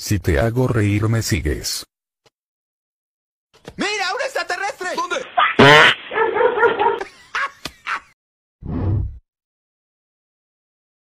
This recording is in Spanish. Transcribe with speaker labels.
Speaker 1: Si te hago reír me sigues.
Speaker 2: ¡Mira!